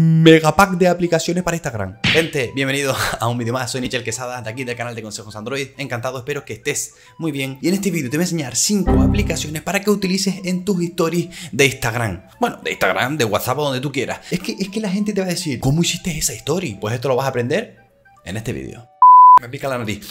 megapack de aplicaciones para Instagram. Gente, bienvenido a un vídeo más. Soy Nichel Quesada, de aquí del canal de Consejos Android. Encantado, espero que estés muy bien. Y en este vídeo te voy a enseñar 5 aplicaciones para que utilices en tus stories de Instagram. Bueno, de Instagram, de WhatsApp o donde tú quieras. Es que, es que la gente te va a decir, ¿cómo hiciste esa story? Pues esto lo vas a aprender en este vídeo. Me pica la nariz.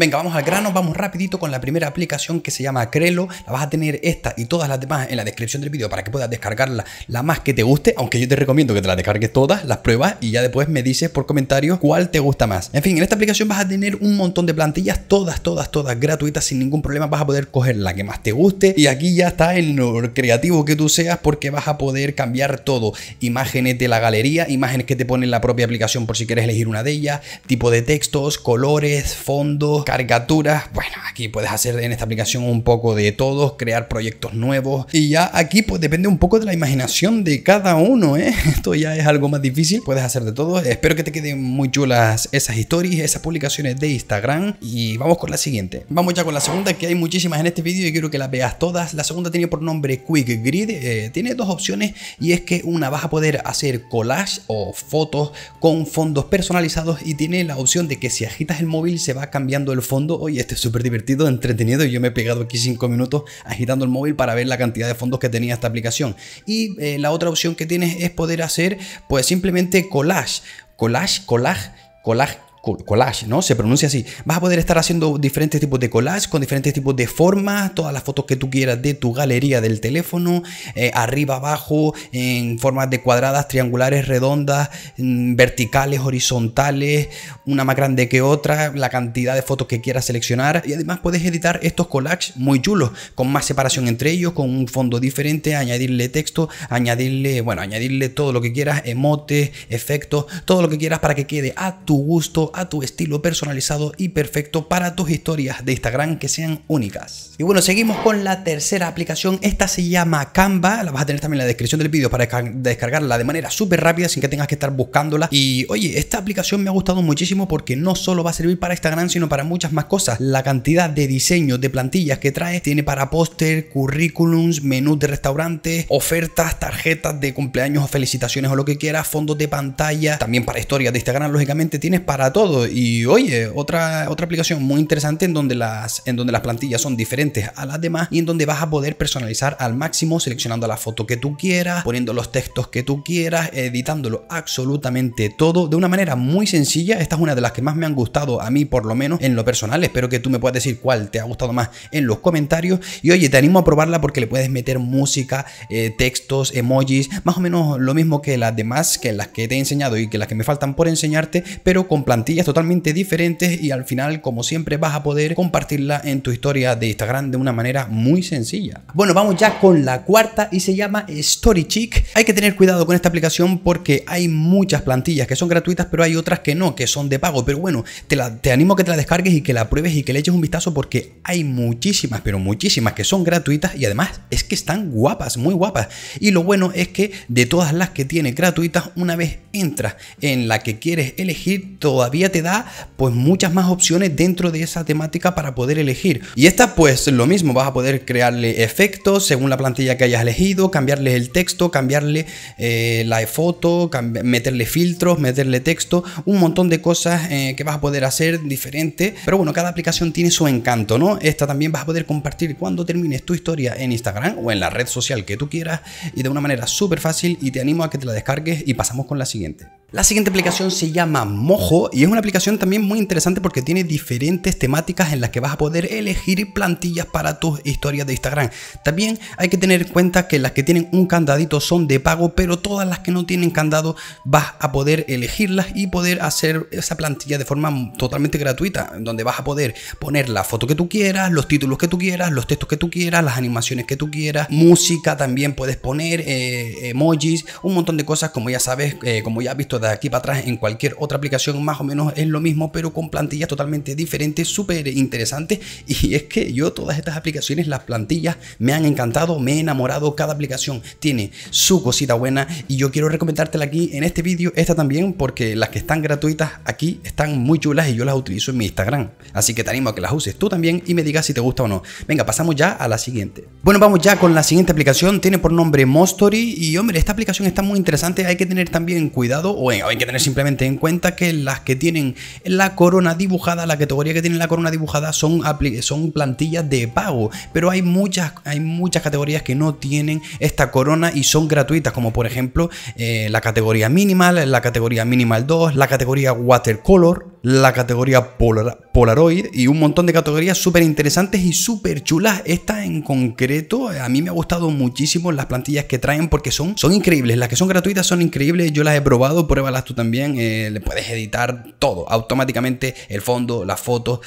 Venga, vamos al grano, vamos rapidito con la primera aplicación que se llama Crelo. La vas a tener esta y todas las demás en la descripción del vídeo para que puedas descargarla la más que te guste, aunque yo te recomiendo que te la descargues todas, las pruebas y ya después me dices por comentarios cuál te gusta más. En fin, en esta aplicación vas a tener un montón de plantillas, todas, todas, todas gratuitas, sin ningún problema vas a poder coger la que más te guste y aquí ya está el lo creativo que tú seas porque vas a poder cambiar todo, imágenes de la galería, imágenes que te pone la propia aplicación por si quieres elegir una de ellas, tipo de textos, colores, fondos, caricaturas. Bueno, aquí puedes hacer en esta aplicación un poco de todo, crear proyectos nuevos. Y ya aquí pues depende un poco de la imaginación de cada uno, ¿eh? Esto ya es algo más difícil, puedes hacer de todo. Espero que te queden muy chulas esas historias, esas publicaciones de Instagram. Y vamos con la siguiente. Vamos ya con la segunda, que hay muchísimas en este vídeo y quiero que las veas todas. La segunda tiene por nombre Quick Grid. Eh, tiene dos opciones y es que una vas a poder hacer collage o fotos con fondos personalizados y tiene la opción de que si agitas el móvil se va cambiando el fondo. hoy este es súper divertido, entretenido. Y yo me he pegado aquí cinco minutos agitando el móvil para ver la cantidad de fondos que tenía esta aplicación. Y eh, la otra opción que tienes es poder hacer, pues simplemente collage. Collage, collage, collage collage, ¿no? Se pronuncia así. Vas a poder estar haciendo diferentes tipos de collage con diferentes tipos de formas, todas las fotos que tú quieras de tu galería del teléfono, eh, arriba, abajo, en formas de cuadradas, triangulares, redondas, mm, verticales, horizontales, una más grande que otra, la cantidad de fotos que quieras seleccionar. Y además puedes editar estos collages muy chulos, con más separación entre ellos, con un fondo diferente, añadirle texto, añadirle, bueno, añadirle todo lo que quieras, emotes, efectos, todo lo que quieras para que quede a tu gusto, a tu estilo personalizado y perfecto para tus historias de Instagram que sean únicas. Y bueno, seguimos con la tercera aplicación. Esta se llama Canva. La vas a tener también en la descripción del vídeo para descargarla de manera súper rápida sin que tengas que estar buscándola. Y oye, esta aplicación me ha gustado muchísimo porque no solo va a servir para Instagram, sino para muchas más cosas. La cantidad de diseños, de plantillas que trae, tiene para póster, currículums, menús de restaurantes, ofertas, tarjetas de cumpleaños o felicitaciones o lo que quieras, fondos de pantalla, también para historias de Instagram, lógicamente, tienes para y oye, otra, otra aplicación muy interesante en donde, las, en donde las plantillas son diferentes a las demás y en donde vas a poder personalizar al máximo seleccionando la foto que tú quieras, poniendo los textos que tú quieras, editándolo absolutamente todo de una manera muy sencilla. Esta es una de las que más me han gustado a mí por lo menos en lo personal. Espero que tú me puedas decir cuál te ha gustado más en los comentarios. Y oye, te animo a probarla porque le puedes meter música, eh, textos, emojis, más o menos lo mismo que las demás, que las que te he enseñado y que las que me faltan por enseñarte, pero con plantillas totalmente diferentes y al final, como siempre, vas a poder compartirla en tu historia de Instagram de una manera muy sencilla. Bueno, vamos ya con la cuarta y se llama Story Chic. Hay que tener cuidado con esta aplicación porque hay muchas plantillas que son gratuitas, pero hay otras que no, que son de pago. Pero bueno, te, te animo que te la descargues y que la pruebes y que le eches un vistazo porque hay muchísimas, pero muchísimas que son gratuitas y además es que están guapas, muy guapas. Y lo bueno es que de todas las que tiene gratuitas, una vez entras en la que quieres elegir, todavía te da pues muchas más opciones dentro de esa temática para poder elegir. Y esta pues lo mismo, vas a poder crearle efectos según la plantilla que hayas elegido, cambiarle el texto, cambiarle eh, la foto, meterle filtros, meterle texto, un montón de cosas eh, que vas a poder hacer diferente. Pero bueno, cada aplicación tiene su encanto, ¿no? Esta también vas a poder compartir cuando termines tu historia en Instagram o en la red social que tú quieras y de una manera súper fácil y te animo a que te la descargues y pasamos con la siguiente. La siguiente aplicación se llama Mojo y es una aplicación también muy interesante porque tiene diferentes temáticas en las que vas a poder elegir plantillas para tus historias de Instagram. También hay que tener en cuenta que las que tienen un candadito son de pago, pero todas las que no tienen candado vas a poder elegirlas y poder hacer esa plantilla de forma totalmente gratuita, donde vas a poder poner la foto que tú quieras, los títulos que tú quieras, los textos que tú quieras, las animaciones que tú quieras, música también puedes poner, eh, emojis, un montón de cosas como ya sabes, eh, como ya has visto de aquí para atrás en cualquier otra aplicación más o menos es lo mismo, pero con plantillas totalmente diferentes, súper interesantes. Y es que yo todas estas aplicaciones, las plantillas, me han encantado, me he enamorado. Cada aplicación tiene su cosita buena y yo quiero recomendártela aquí en este vídeo, esta también, porque las que están gratuitas aquí están muy chulas y yo las utilizo en mi Instagram. Así que te animo a que las uses tú también y me digas si te gusta o no. Venga, pasamos ya a la siguiente. Bueno, vamos ya con la siguiente aplicación. Tiene por nombre Mostory y hombre, esta aplicación está muy interesante. Hay que tener también cuidado o bueno, hay que tener simplemente en cuenta que las que tienen la corona dibujada, la categoría que tienen la corona dibujada son, son plantillas de pago, pero hay muchas, hay muchas categorías que no tienen esta corona y son gratuitas, como por ejemplo eh, la categoría Minimal, la categoría Minimal 2, la categoría Watercolor, la categoría Polaroid y un montón de categorías súper interesantes y súper chulas. Esta en concreto a mí me ha gustado muchísimo las plantillas que traen porque son, son increíbles, las que son gratuitas son increíbles, yo las he probado por pruébalas tú también, eh, le puedes editar todo, automáticamente el fondo, las fotos,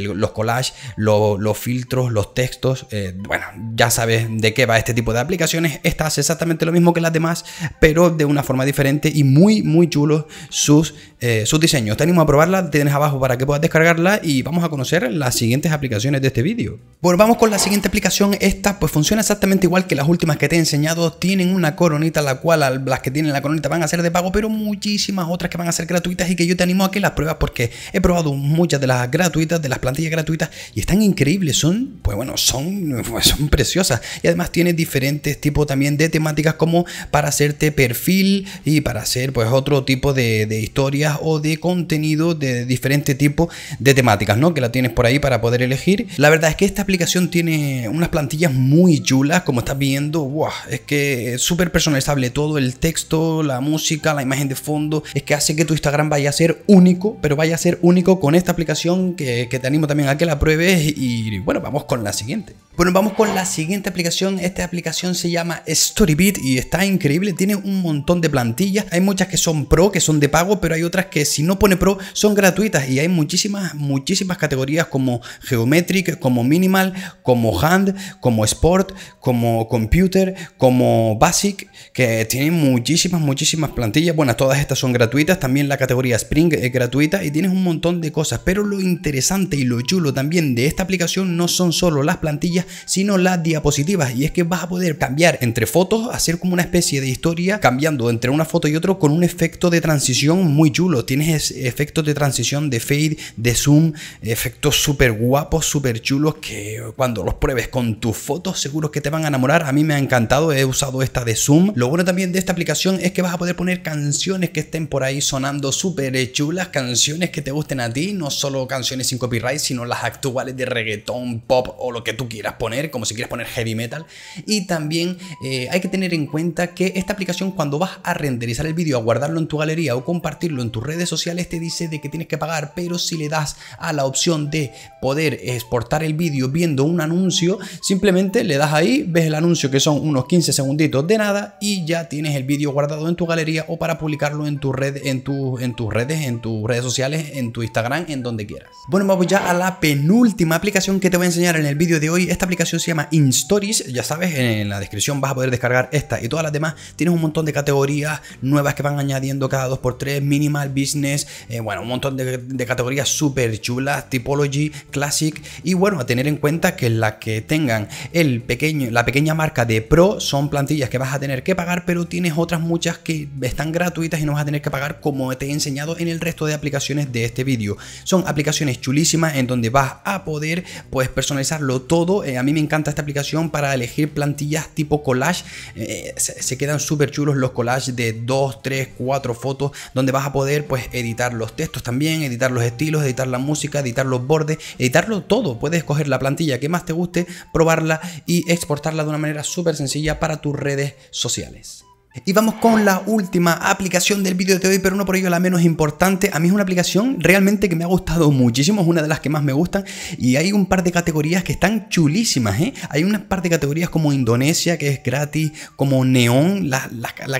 los collages, los filtros, los textos, eh, bueno, ya sabes de qué va este tipo de aplicaciones, esta exactamente lo mismo que las demás, pero de una forma diferente y muy, muy chulo sus, eh, sus diseños. Te animo a probarla, tienes abajo para que puedas descargarla y vamos a conocer las siguientes aplicaciones de este vídeo. Volvamos con la siguiente aplicación, esta pues funciona exactamente igual que las últimas que te he enseñado, tienen una coronita la cual las que tienen la coronita van a ser de pago, pero muy muchísimas otras que van a ser gratuitas y que yo te animo a que las pruebas porque he probado muchas de las gratuitas, de las plantillas gratuitas y están increíbles, son, pues bueno, son, pues son preciosas y además tiene diferentes tipos también de temáticas como para hacerte perfil y para hacer pues otro tipo de, historias o de contenido de diferente tipo de temáticas, ¿no? Que la tienes por ahí para poder elegir. La verdad es que esta aplicación tiene unas plantillas muy chulas, como estás viendo, wow, es que es súper personalizable todo el texto, la música, la imagen de fondo es que hace que tu Instagram vaya a ser único, pero vaya a ser único con esta aplicación que, te animo también a que la pruebes y bueno, vamos con la siguiente. Bueno, vamos con la siguiente aplicación. Esta aplicación se llama Storybit y está increíble. Tiene un montón de plantillas. Hay muchas que son pro, que son de pago, pero hay otras que si no pone pro son gratuitas y hay muchísimas, muchísimas categorías como Geometric, como Minimal, como Hand, como Sport, como Computer, como Basic, que tienen muchísimas, muchísimas plantillas. Bueno, todas todas estas son gratuitas, también la categoría Spring es gratuita y tienes un montón de cosas, pero lo interesante y lo chulo también de esta aplicación no son solo las plantillas, sino las diapositivas y es que vas a poder cambiar entre fotos, hacer como una especie de historia cambiando entre una foto y otro con un efecto de transición muy chulo, tienes efectos de transición de fade, de zoom, efectos súper guapos, súper chulos que cuando los pruebes con tus fotos seguro que te van a enamorar, a mí me ha encantado, he usado esta de zoom, lo bueno también de esta aplicación es que vas a poder poner canciones que estén por ahí sonando súper eh, chulas, canciones que te gusten a ti, no solo canciones sin copyright, sino las actuales de reggaetón, pop o lo que tú quieras poner, como si quieres poner heavy metal. Y también eh, hay que tener en cuenta que esta aplicación cuando vas a renderizar el vídeo, a guardarlo en tu galería o compartirlo en tus redes sociales, te dice de que tienes que pagar, pero si le das a la opción de poder exportar el vídeo viendo un anuncio, simplemente le das ahí, ves el anuncio que son unos 15 segunditos de nada y ya tienes el vídeo guardado en tu galería o para publicar en tu red, en, tu, en tus redes, en tus redes sociales, en tu Instagram, en donde quieras. Bueno, vamos ya a la penúltima aplicación que te voy a enseñar en el vídeo de hoy. Esta aplicación se llama InStories. Ya sabes, en la descripción vas a poder descargar esta y todas las demás. Tienes un montón de categorías nuevas que van añadiendo cada 2x3, minimal, business, eh, bueno, un montón de, categorías súper chulas, typology, classic. Y bueno, a tener en cuenta que la que tengan el pequeño, la pequeña marca de pro son plantillas que vas a tener que pagar, pero tienes otras muchas que están gratuitas y no vas a tener que pagar como te he enseñado en el resto de aplicaciones de este vídeo. Son aplicaciones chulísimas en donde vas a poder pues, personalizarlo todo. Eh, a mí me encanta esta aplicación para elegir plantillas tipo collage. Eh, se, quedan súper chulos los collages de 2, 3, 4 fotos donde vas a poder pues editar los textos también, editar los estilos, editar la música, editar los bordes, editarlo todo. Puedes coger la plantilla que más te guste, probarla y exportarla de una manera súper sencilla para tus redes sociales. Y vamos con la última aplicación del vídeo de hoy, pero no por ello la menos importante. A mí es una aplicación realmente que me ha gustado muchísimo, es una de las que más me gustan. Y hay un par de categorías que están chulísimas, ¿eh? Hay un par de categorías como Indonesia, que es gratis, como Neón. La,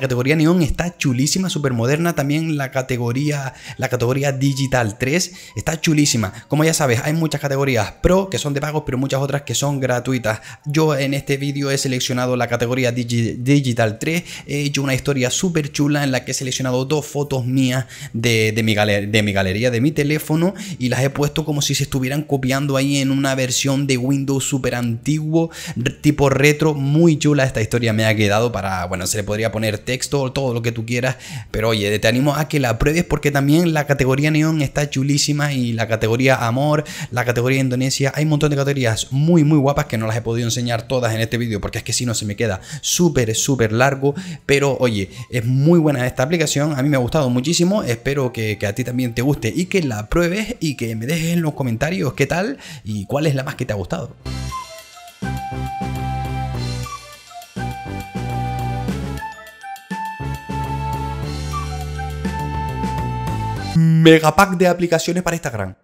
categoría Neón está chulísima, súper moderna. También la categoría, la categoría Digital 3 está chulísima. Como ya sabes, hay muchas categorías pro que son de pagos, pero muchas otras que son gratuitas. Yo en este vídeo he seleccionado la categoría Digital 3 hecho una historia súper chula en la que he seleccionado dos fotos mías de, mi galería, de mi teléfono, y las he puesto como si se estuvieran copiando ahí en una versión de Windows súper antiguo, tipo retro, muy chula esta historia me ha quedado para, bueno, se le podría poner texto, o todo lo que tú quieras, pero oye, te animo a que la pruebes porque también la categoría neón está chulísima y la categoría amor, la categoría Indonesia, hay un montón de categorías muy, muy guapas que no las he podido enseñar todas en este vídeo porque es que si no se me queda súper, súper largo, pero oye, es muy buena esta aplicación, a mí me ha gustado muchísimo, espero que, a ti también te guste y que la pruebes y que me dejes en los comentarios qué tal y cuál es la más que te ha gustado. Megapack de aplicaciones para Instagram.